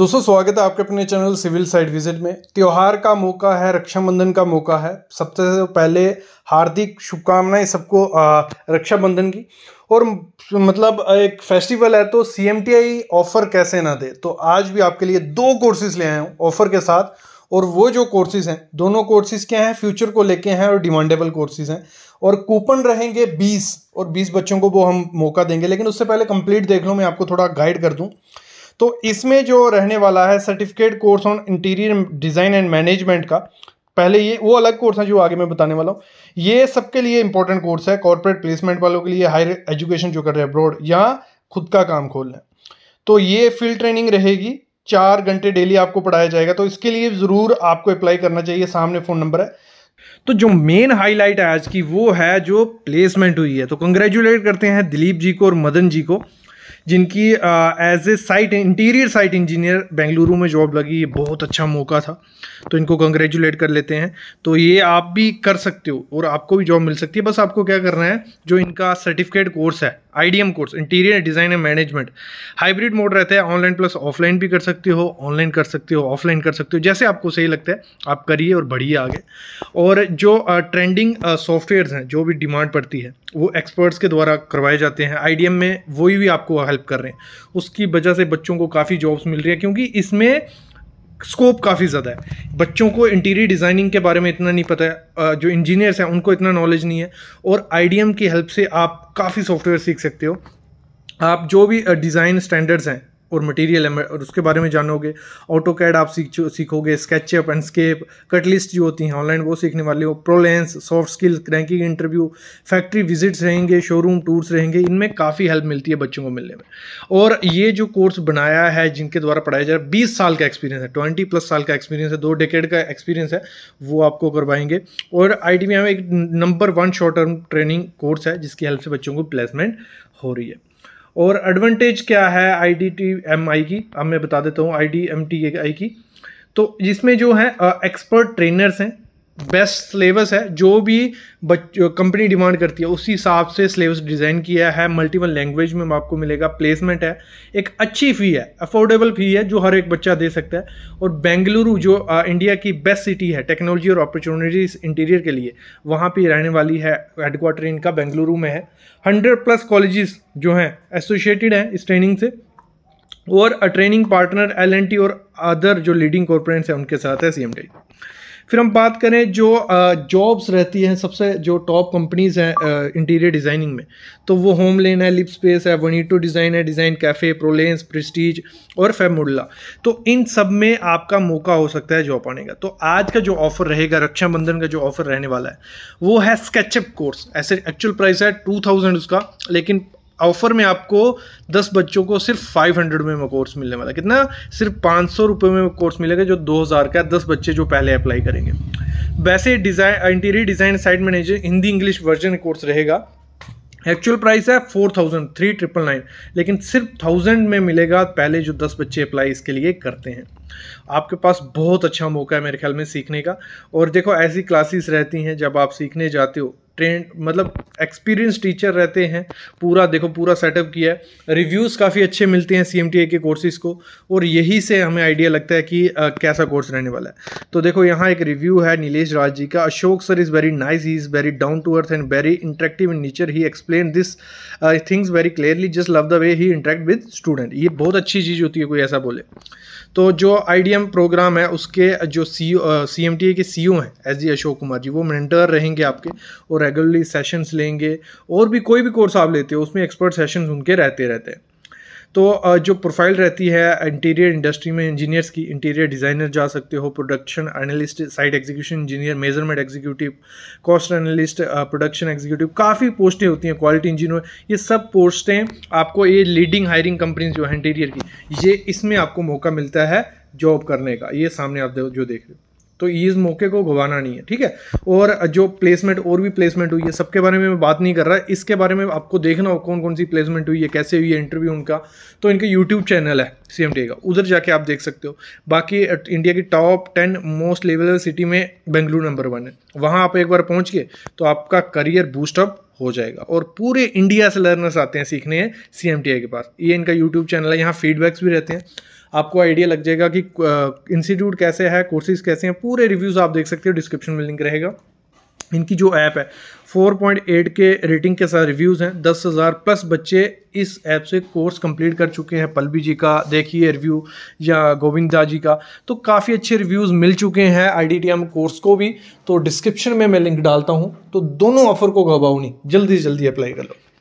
दोस्तों स्वागत है आपके अपने चैनल सिविल साइड विजिट में त्यौहार का मौका है रक्षाबंधन का मौका है सबसे पहले हार्दिक शुभकामनाएं सबको रक्षाबंधन की और मतलब एक फेस्टिवल है तो C M T I offer कैसे ना दे तो आज भी आपके लिए दो कोर्सेज ले आया हूँ ऑफ़र के साथ और वो जो कोर्सेज हैं दोनों कोर्सेज क्या हैं फ्यूचर को लेके हैं और डिमांडेबल कोर्सेज हैं और कूपन रहेंगे 20 और 20 बच्चों को वो हम मौका देंगे लेकिन उससे पहले कंप्लीट देख लो मैं आपको थोड़ा गाइड कर दूँ तो इसमें जो रहने वाला है certificate course on interior design and management का पहले ये वो अलग कोर्स है जो आगे मैं बताने वाला हूँ ये सबके लिए इंपॉर्टेंट कोर्स है कॉर्पोरेट प्लेसमेंट वालों के लिए हायर एजुकेशन जो कर रहे हैं अब्रॉड या खुद का काम खोल रहे तो ये फील्ड ट्रेनिंग रहेगी चार घंटे डेली आपको पढ़ाया जाएगा तो इसके लिए ज़रूर आपको अप्लाई करना चाहिए सामने फ़ोन नंबर है तो जो मेन हाईलाइट है आज की वो है जो प्लेसमेंट हुई है तो कंग्रेचुलेट करते हैं दिलीप जी को और मदन जी को जिनकी age a site interior site engineer Bengaluru में जॉब लगी ये बहुत अच्छा मौका था तो इनको कंग्रेचुलेट कर लेते हैं तो ये आप भी कर सकते हो और आपको भी जॉब मिल सकती है बस आपको क्या करना है जो इनका सर्टिफिकेट कोर्स है I D M course interior design and management hybrid mode रहता है ऑनलाइन प्लस ऑफलाइन भी कर सकते हो ऑनलाइन कर सकते हो ऑफलाइन कर सकते हो जैसे आपको सही लगता है आप करिए और बढ़िए आगे और जो ट्रेंडिंग सॉफ्टवेयर हैं जो भी डिमांड पड़ती है वो एक्सपर्ट्स के द्वारा करवाए जाते हैं आई डी एम में वही भी आपको हेल्प कर रहे हैं उसकी वजह से बच्चों को काफ़ी जॉब्स मिल रही है क्योंकि इसमें स्कोप काफ़ी ज़्यादा है बच्चों को इंटीरियर डिज़ाइनिंग के बारे में इतना नहीं पता है जो इंजीनियर्स हैं उनको इतना नॉलेज नहीं है और आई की हेल्प से आप काफ़ी सॉफ्टवेयर सीख सकते हो आप जो भी डिज़ाइन स्टैंडर्ड्स हैं और मटेरियल है और उसके बारे में जानोगे ऑटो कैड आप सीख सीखोगे स्केचअप एंड स्केप कट लिस्ट जो होती हैं ऑनलाइन वो सीखने वाले हो प्रोलेंस soft skill ranking interview factory visits रहेंगे शोरूम टूर्स रहेंगे इनमें काफ़ी हेल्प मिलती है बच्चों को मिलने में और ये जो कोर्स बनाया है जिनके द्वारा पढ़ाया जा रहा है बीस साल का एक्सपीरियंस है ट्वेंटी प्लस साल का एक्सपीरियंस है दो डेकेड का एक्सपीरियंस है वो आपको करवाएंगे और आई में एक number one short term training course है जिसकी हेल्प से बच्चों को प्लेसमेंट हो रही है और एडवांटेज क्या है I D T M I की अब मैं बता देता हूँ I D M T I की तो जिसमें जो है एक्सपर्ट ट्रेनर्स हैं बेस्ट सिलेबस है जो भी कंपनी डिमांड करती है उसी हिसाब से सिलेबस डिज़ाइन किया है मल्टीपल लैंग्वेज में आपको मिलेगा प्लेसमेंट है एक अच्छी फ़ी है अफोर्डेबल फ़ी है जो हर एक बच्चा दे सकता है और बेंगलुरु जो आ, इंडिया की बेस्ट सिटी है टेक्नोलॉजी और अपॉर्चुनिटीज़ इंटीरियर के लिए वहाँ पर रहने वाली है हेडकोार्टर इनका बेंगलुरु में है हंड्रेड प्लस कॉलेज जो हैं एसोसिएटेड हैं इस ट्रेनिंग से और ट्रेनिंग पार्टनर एल और अदर जो लीडिंग कॉरपोरेट्स हैं उनके साथ है सी फिर हम बात करें जो जॉब्स रहती हैं सबसे जो टॉप कंपनीज हैं इंटीरियर डिज़ाइनिंग में तो वो होम लेन है लिप स्पेस है टू डिज़ाइन है डिज़ाइन कैफ़े प्रोलेंस प्रिस्टीज और फेमुडला तो इन सब में आपका मौका हो सकता है जॉब आने का तो आज का जो ऑफ़र रहेगा रक्षाबंधन का जो ऑफ़र रहने वाला है वो है स्केचअप कोर्स ऐसे एक्चुअल प्राइस है टू थाउजेंड उसका लेकिन ऑफर में आपको दस बच्चों को सिर्फ फाइव हंड्रेड में कोर्स मिलने वाला कितना सिर्फ पाँच सौ रुपये में कोर्स मिलेगा जो दो हज़ार का दस बच्चे जो पहले अप्लाई करेंगे वैसे design interior design site manager Hindi English version course रहेगा एक्चुअल प्राइस है four thousand three triple nine लेकिन सिर्फ थाउजेंड में मिलेगा पहले जो दस बच्चे अप्लाई इसके लिए करते हैं आपके पास बहुत अच्छा मौका है मेरे ख्याल में सीखने का और देखो ऐसी क्लासेस रहती हैं जब आप सीखने जाते हो ट्रेंड मतलब एक्सपीरियंस टीचर रहते हैं पूरा देखो पूरा सेटअप किया है रिव्यूज़ काफ़ी अच्छे मिलते हैं सी के कोर्सेज़ को और यही से हमें आइडिया लगता है कि आ, कैसा कोर्स रहने वाला है तो देखो यहाँ एक रिव्यू है नीलेश राज जी का Ashok sir is very nice he is very down to earth and very interactive in nature he explain this things very clearly just love the way he interact with student ये बहुत अच्छी चीज़ होती है कोई ऐसा बोले तो जो आई प्रोग्राम है उसके जो सी सी M T A K C O e हैं एस जी अशोक कुमार जी वो मेंटर रहेंगे आपके और रेगुलरली सेशंस लेंगे लेंगे और भी कोई भी कोर्स आप लेते हो उसमें एक्सपर्ट सेशन उनके रहते रहते हैं तो जो प्रोफाइल रहती है इंटीरियर इंडस्ट्री में इंजीनियर्स की इंटीरियर डिज़ाइनर जा सकते हो production analyst site execution engineer measurement executive cost analyst production executive काफ़ी पोस्टें होती हैं क्वालिटी इंजीनियर ये सब पोस्टें आपको ये लीडिंग हायरिंग कंपनीज जो है इंटीरियर की ये इसमें आपको मौका मिलता है जॉब करने का ये सामने आप जो देख रहे हो तो इस मौके को गवाना नहीं है ठीक है और जो प्लेसमेंट और भी प्लेसमेंट हुई है सबके बारे में मैं बात नहीं कर रहा इसके बारे में आपको देखना हो कौन कौन सी प्लेसमेंट हुई है कैसे हुई है इंटरव्यू उनका तो इनका यूट्यूब चैनल है सी का उधर जाके आप देख सकते हो बाकी इंडिया की top ten most level city में बेंगलुरु नंबर वन है वहाँ आप एक बार पहुँच गए तो आपका करियर बूस्टअप हो जाएगा और पूरे इंडिया से लर्नर्स आते हैं सीखने हैं सी के पास ये इनका यूट्यूब चैनल है यहाँ फीडबैक्स भी रहते हैं आपको आइडिया लग जाएगा कि इंस्टीट्यूट कैसे है कोर्सेज कैसे हैं पूरे रिव्यूज़ आप देख सकते हो डिस्क्रिप्शन में लिंक रहेगा इनकी जो ऐप है 4.8 के रेटिंग के साथ रिव्यूज़ हैं दस हज़ार प्लस बच्चे इस ऐप से कोर्स कंप्लीट कर चुके हैं पल्लवी जी का देखिए रिव्यू या गोविंदा जी का तो काफ़ी अच्छे रिव्यूज़ मिल चुके हैं आई कोर्स को भी तो डिस्क्रिप्शन में मैं लिंक डालता हूँ तो दोनों ऑफ़र को घबाओ नहीं जल्दी से जल्दी अप्लाई कर लो